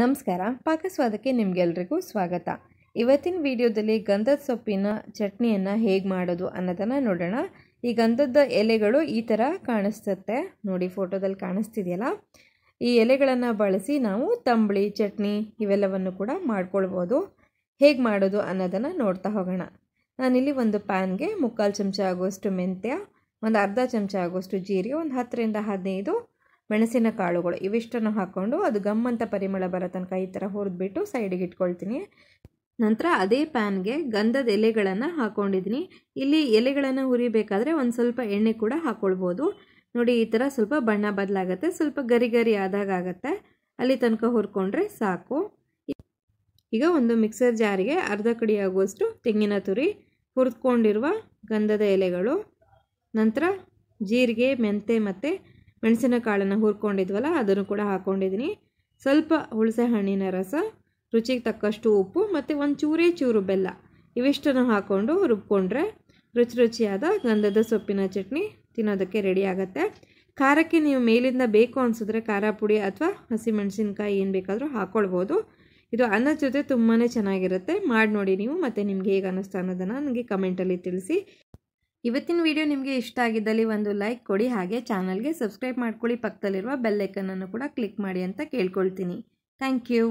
ನಮಸ್ಕಾರ ಪಾಕಸ್ವಾದಕ್ಕೆ ನಿಮಗೆಲ್ರಿಗೂ ಸ್ವಾಗತ ಇವತ್ತಿನ ವಿಡಿಯೋದಲ್ಲಿ ಗಂಧದ ಸೊಪ್ಪಿನ ಚಟ್ನಿಯನ್ನು ಹೇಗೆ ಮಾಡೋದು ಅನ್ನೋದನ್ನು ನೋಡೋಣ ಈ ಗಂಧದ ಎಲೆಗಳು ಈ ಥರ ಕಾಣಿಸ್ತತ್ತೆ ನೋಡಿ ಫೋಟೋದಲ್ಲಿ ಕಾಣಿಸ್ತಿದೆಯಲ್ಲ ಈ ಎಲೆಗಳನ್ನು ಬಳಸಿ ನಾವು ತಂಬಳಿ ಚಟ್ನಿ ಇವೆಲ್ಲವನ್ನು ಕೂಡ ಮಾಡ್ಕೊಳ್ಬೋದು ಹೇಗೆ ಮಾಡೋದು ಅನ್ನೋದನ್ನು ನೋಡ್ತಾ ಹೋಗೋಣ ನಾನಿಲ್ಲಿ ಒಂದು ಪ್ಯಾನ್ಗೆ ಮುಕ್ಕಾಲು ಚಮಚ ಆಗುವಷ್ಟು ಮೆಂತ್ಯ ಒಂದು ಅರ್ಧ ಚಮಚ ಆಗೋಷ್ಟು ಜೀರಿಗೆ ಒಂದು ಹತ್ತರಿಂದ ಹದಿನೈದು ಮೆಣಸಿನ ಕಾಳುಗಳು ಇವಿಷ್ಟನ್ನು ಹಾಕ್ಕೊಂಡು ಅದು ಗಮ್ಮಂತ ಪರಿಮಳ ಬರೋ ತನಕ ಈ ಥರ ಹುರಿದ್ಬಿಟ್ಟು ಸೈಡಿಗೆ ಇಟ್ಕೊಳ್ತೀನಿ ನಂತರ ಅದೇ ಪ್ಯಾನ್ಗೆ ಗಂಧದ ಎಲೆಗಳನ್ನು ಹಾಕ್ಕೊಂಡಿದ್ದೀನಿ ಇಲ್ಲಿ ಎಲೆಗಳನ್ನು ಹುರಿಬೇಕಾದ್ರೆ ಒಂದು ಸ್ವಲ್ಪ ಎಣ್ಣೆ ಕೂಡ ಹಾಕ್ಕೊಳ್ಬೋದು ನೋಡಿ ಈ ಥರ ಸ್ವಲ್ಪ ಬಣ್ಣ ಬದಲಾಗುತ್ತೆ ಸ್ವಲ್ಪ ಗರಿ ಗರಿ ಆದಾಗ ಆಗುತ್ತೆ ಅಲ್ಲಿ ತನಕ ಹುರ್ಕೊಂಡ್ರೆ ಸಾಕು ಈಗ ಒಂದು ಮಿಕ್ಸರ್ ಜಾರಿಗೆ ಅರ್ಧ ಕಡಿ ಆಗುವಷ್ಟು ತೆಂಗಿನ ತುರಿ ಹುರಿದ್ಕೊಂಡಿರುವ ಗಂಧದ ಎಲೆಗಳು ನಂತರ ಜೀರಿಗೆ ಮೆಂತೆ ಮತ್ತು ಕಾಳನ್ನು ಹುರ್ಕೊಂಡಿದ್ವಲ್ಲ ಅದನ್ನು ಕೂಡ ಹಾಕ್ಕೊಂಡಿದ್ದೀನಿ ಸ್ವಲ್ಪ ಹುಳಸೆ ಹಣ್ಣಿನ ರಸ ರುಚಿಗೆ ತಕ್ಕಷ್ಟು ಉಪ್ಪು ಮತ್ತು ಒಂದು ಚೂರೇ ಚೂರು ಬೆಲ್ಲ ಇವಿಷ್ಟನ್ನು ಹಾಕ್ಕೊಂಡು ರುಬ್ಕೊಂಡ್ರೆ ರುಚಿ ರುಚಿಯಾದ ಗಂಧದ ಸೊಪ್ಪಿನ ಚಟ್ನಿ ತಿನ್ನೋದಕ್ಕೆ ರೆಡಿ ಆಗುತ್ತೆ ಖಾರಕ್ಕೆ ನೀವು ಮೇಲಿಂದ ಬೇಕು ಅನಿಸಿದ್ರೆ ಖಾರ ಪುಡಿ ಅಥವಾ ಹಸಿಮೆಣಸಿನ್ಕಾಯಿ ಏನು ಬೇಕಾದರೂ ಹಾಕ್ಕೊಳ್ಬೋದು ಇದು ಅನ್ನದ ಜೊತೆ ತುಂಬಾ ಚೆನ್ನಾಗಿರುತ್ತೆ ಮಾಡಿ ನೋಡಿ ನೀವು ಮತ್ತು ನಿಮಗೆ ಹೇಗೆ ಅನ್ನಿಸ್ತಾ ಅನ್ನೋದನ್ನು ನನಗೆ ಕಮೆಂಟಲ್ಲಿ ತಿಳಿಸಿ ಇವತ್ತಿನ ವಿಡಿಯೋ ನಿಮಗೆ ಇಷ್ಟ ಆಗಿದ್ದಲ್ಲಿ ಒಂದು ಲೈಕ್ ಕೊಡಿ ಹಾಗೆ ಚಾನಲ್ಗೆ ಸಬ್ಸ್ಕ್ರೈಬ್ ಮಾಡ್ಕೊಳ್ಳಿ ಪಕ್ಕದಲ್ಲಿರುವ ಬೆಲ್ಲೈಕನ್ನನ್ನು ಕೂಡ ಕ್ಲಿಕ್ ಮಾಡಿ ಅಂತ ಕೇಳ್ಕೊಳ್ತೀನಿ ಥ್ಯಾಂಕ್ ಯು